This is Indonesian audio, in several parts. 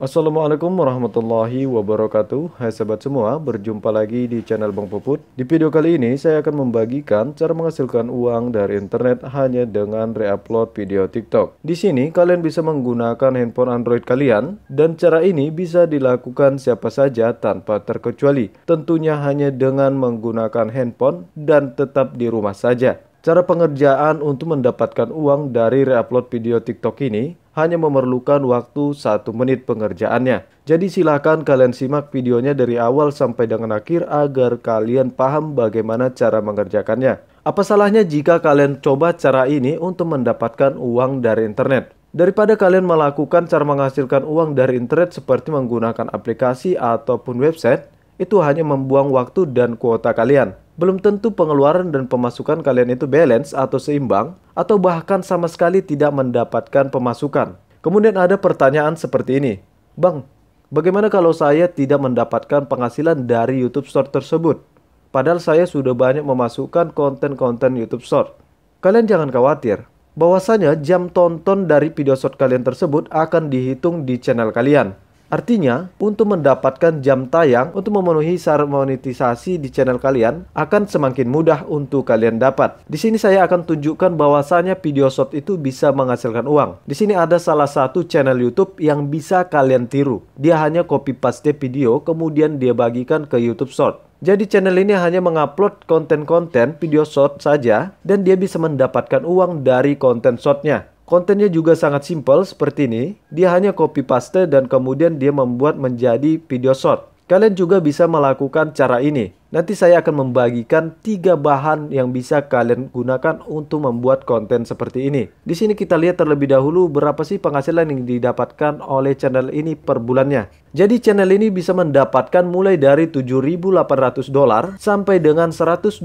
Assalamualaikum warahmatullahi wabarakatuh Hai sahabat semua, berjumpa lagi di channel Bang Puput Di video kali ini saya akan membagikan cara menghasilkan uang dari internet hanya dengan reupload video TikTok Di sini kalian bisa menggunakan handphone Android kalian Dan cara ini bisa dilakukan siapa saja tanpa terkecuali Tentunya hanya dengan menggunakan handphone dan tetap di rumah saja Cara pengerjaan untuk mendapatkan uang dari reupload video TikTok ini hanya memerlukan waktu satu menit pengerjaannya. Jadi silahkan kalian simak videonya dari awal sampai dengan akhir agar kalian paham bagaimana cara mengerjakannya. Apa salahnya jika kalian coba cara ini untuk mendapatkan uang dari internet? Daripada kalian melakukan cara menghasilkan uang dari internet seperti menggunakan aplikasi ataupun website, itu hanya membuang waktu dan kuota kalian belum tentu pengeluaran dan pemasukan kalian itu balance atau seimbang, atau bahkan sama sekali tidak mendapatkan pemasukan. Kemudian ada pertanyaan seperti ini, Bang, bagaimana kalau saya tidak mendapatkan penghasilan dari YouTube Short tersebut? Padahal saya sudah banyak memasukkan konten-konten YouTube Short? Kalian jangan khawatir, bahwasanya jam tonton dari video short kalian tersebut akan dihitung di channel kalian. Artinya, untuk mendapatkan jam tayang untuk memenuhi syarat monetisasi di channel kalian akan semakin mudah untuk kalian dapat. Di sini saya akan tunjukkan bahwasannya video short itu bisa menghasilkan uang. Di sini ada salah satu channel YouTube yang bisa kalian tiru. Dia hanya copy paste video kemudian dia bagikan ke YouTube Short. Jadi channel ini hanya mengupload konten-konten video short saja dan dia bisa mendapatkan uang dari konten shortnya. Kontennya juga sangat simple seperti ini. Dia hanya copy paste dan kemudian dia membuat menjadi video short. Kalian juga bisa melakukan cara ini. Nanti saya akan membagikan tiga bahan yang bisa kalian gunakan untuk membuat konten seperti ini. Di sini kita lihat terlebih dahulu berapa sih penghasilan yang didapatkan oleh channel ini per bulannya. Jadi channel ini bisa mendapatkan mulai dari 7.800 dolar sampai dengan 125.000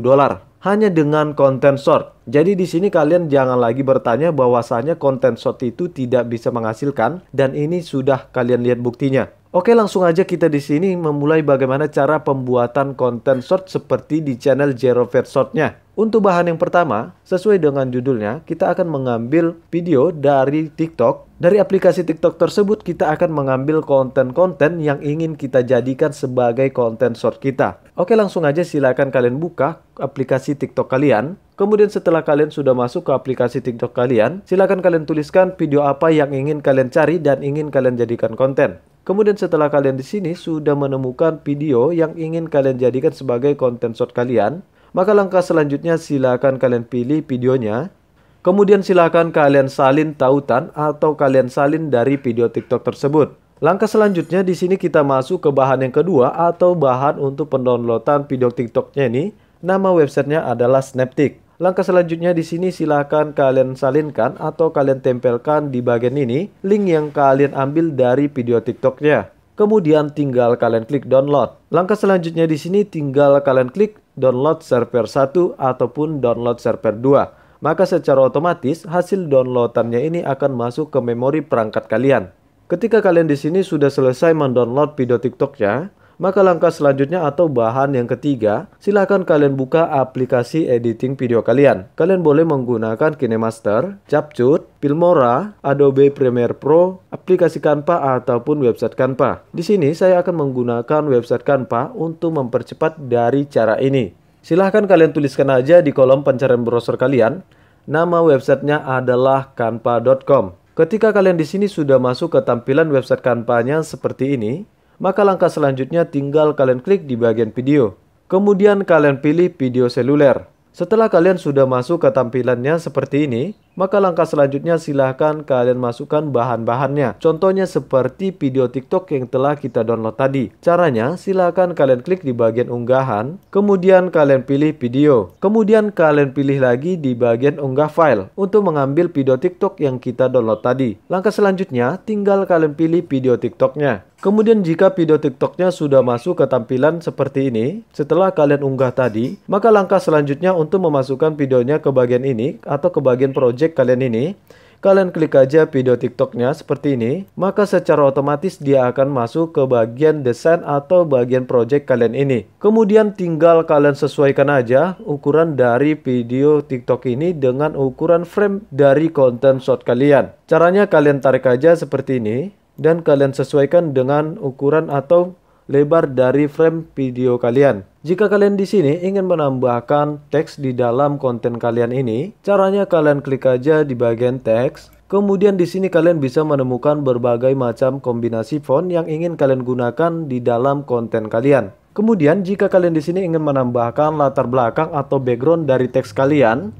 dolar hanya dengan konten short. Jadi di sini kalian jangan lagi bertanya bahwasanya konten short itu tidak bisa menghasilkan dan ini sudah kalian lihat buktinya. Oke, langsung aja kita di sini memulai bagaimana cara pembuatan pembuatan konten short seperti di channel Zero Fat Shortnya. Untuk bahan yang pertama, sesuai dengan judulnya, kita akan mengambil video dari TikTok. Dari aplikasi TikTok tersebut, kita akan mengambil konten-konten yang ingin kita jadikan sebagai konten short kita. Oke, langsung aja silakan kalian buka aplikasi TikTok kalian. Kemudian setelah kalian sudah masuk ke aplikasi TikTok kalian, silakan kalian tuliskan video apa yang ingin kalian cari dan ingin kalian jadikan konten. Kemudian setelah kalian di sini sudah menemukan video yang ingin kalian jadikan sebagai konten short kalian, maka langkah selanjutnya silakan kalian pilih videonya. Kemudian silakan kalian salin tautan atau kalian salin dari video TikTok tersebut. Langkah selanjutnya di sini kita masuk ke bahan yang kedua atau bahan untuk pendownloadan video TikToknya ini. Nama websitenya adalah Snaptik. Langkah selanjutnya di sini silahkan kalian salinkan atau kalian tempelkan di bagian ini link yang kalian ambil dari video TikToknya. Kemudian tinggal kalian klik download. Langkah selanjutnya di sini tinggal kalian klik download server 1 ataupun download server 2. Maka secara otomatis hasil downloadannya ini akan masuk ke memori perangkat kalian. Ketika kalian di sini sudah selesai mendownload video TikToknya, maka langkah selanjutnya atau bahan yang ketiga, silakan kalian buka aplikasi editing video kalian. Kalian boleh menggunakan KineMaster, CapCut, Filmora, Adobe Premiere Pro, aplikasi Canva ataupun website Canva. Di sini saya akan menggunakan website Canva untuk mempercepat dari cara ini. Silahkan kalian tuliskan aja di kolom pencarian browser kalian. Nama websitenya adalah canva.com. Ketika kalian di sini sudah masuk ke tampilan website canva seperti ini, maka langkah selanjutnya tinggal kalian klik di bagian video. Kemudian kalian pilih video seluler. Setelah kalian sudah masuk ke tampilannya seperti ini, maka langkah selanjutnya silahkan kalian masukkan bahan-bahannya. Contohnya seperti video TikTok yang telah kita download tadi. Caranya, silahkan kalian klik di bagian unggahan, kemudian kalian pilih video. Kemudian kalian pilih lagi di bagian unggah file untuk mengambil video TikTok yang kita download tadi. Langkah selanjutnya, tinggal kalian pilih video TikToknya. Kemudian jika video TikToknya sudah masuk ke tampilan seperti ini, setelah kalian unggah tadi, maka langkah selanjutnya untuk memasukkan videonya ke bagian ini atau ke bagian project kalian ini, kalian klik aja video TikToknya seperti ini, maka secara otomatis dia akan masuk ke bagian desain atau bagian project kalian ini. Kemudian tinggal kalian sesuaikan aja ukuran dari video TikTok ini dengan ukuran frame dari konten shot kalian. Caranya kalian tarik aja seperti ini dan kalian sesuaikan dengan ukuran atau lebar dari frame video kalian. Jika kalian di sini ingin menambahkan teks di dalam konten kalian ini, caranya kalian klik aja di bagian teks. Kemudian di sini kalian bisa menemukan berbagai macam kombinasi font yang ingin kalian gunakan di dalam konten kalian. Kemudian jika kalian di sini ingin menambahkan latar belakang atau background dari teks kalian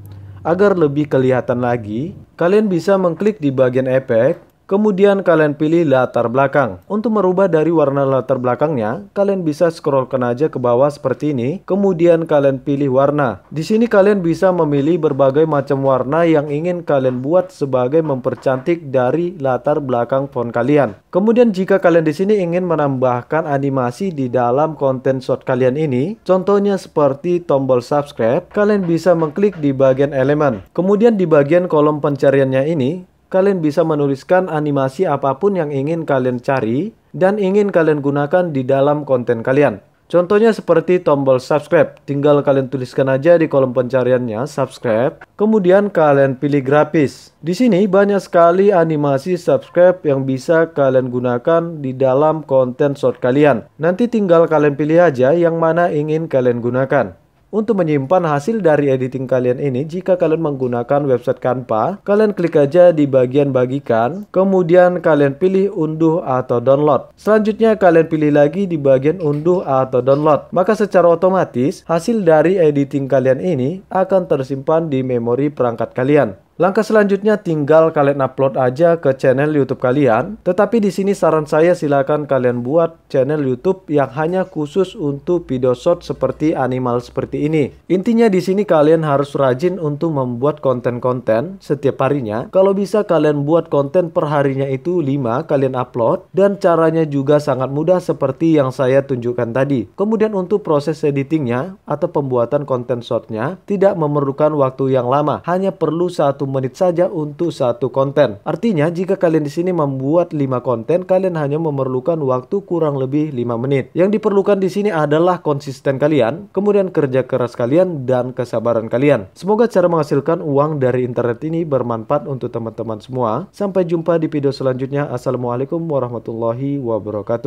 agar lebih kelihatan lagi, kalian bisa mengklik di bagian efek Kemudian kalian pilih latar belakang. Untuk merubah dari warna latar belakangnya, kalian bisa scroll ke aja ke bawah seperti ini. Kemudian kalian pilih warna. Di sini kalian bisa memilih berbagai macam warna yang ingin kalian buat sebagai mempercantik dari latar belakang font kalian. Kemudian jika kalian di sini ingin menambahkan animasi di dalam konten short kalian ini, contohnya seperti tombol subscribe, kalian bisa mengklik di bagian elemen. Kemudian di bagian kolom pencariannya ini, kalian bisa menuliskan animasi apapun yang ingin kalian cari dan ingin kalian gunakan di dalam konten kalian. Contohnya seperti tombol subscribe, tinggal kalian tuliskan aja di kolom pencariannya subscribe, kemudian kalian pilih grafis. Di sini banyak sekali animasi subscribe yang bisa kalian gunakan di dalam konten short kalian. Nanti tinggal kalian pilih aja yang mana ingin kalian gunakan. Untuk menyimpan hasil dari editing kalian ini, jika kalian menggunakan website Canva, kalian klik aja di bagian bagikan, kemudian kalian pilih unduh atau download. Selanjutnya kalian pilih lagi di bagian unduh atau download. Maka secara otomatis hasil dari editing kalian ini akan tersimpan di memori perangkat kalian. Langkah selanjutnya tinggal kalian upload aja ke channel YouTube kalian. Tetapi di sini saran saya silakan kalian buat channel YouTube yang hanya khusus untuk video short seperti animal seperti ini. Intinya di sini kalian harus rajin untuk membuat konten-konten setiap harinya. Kalau bisa kalian buat konten per harinya itu 5 kalian upload dan caranya juga sangat mudah seperti yang saya tunjukkan tadi. Kemudian untuk proses editingnya atau pembuatan konten shortnya tidak memerlukan waktu yang lama, hanya perlu satu menit saja untuk satu konten. Artinya jika kalian di sini membuat 5 konten, kalian hanya memerlukan waktu kurang lebih 5 menit. Yang diperlukan di sini adalah konsisten kalian, kemudian kerja keras kalian dan kesabaran kalian. Semoga cara menghasilkan uang dari internet ini bermanfaat untuk teman-teman semua. Sampai jumpa di video selanjutnya. Assalamualaikum warahmatullahi wabarakatuh.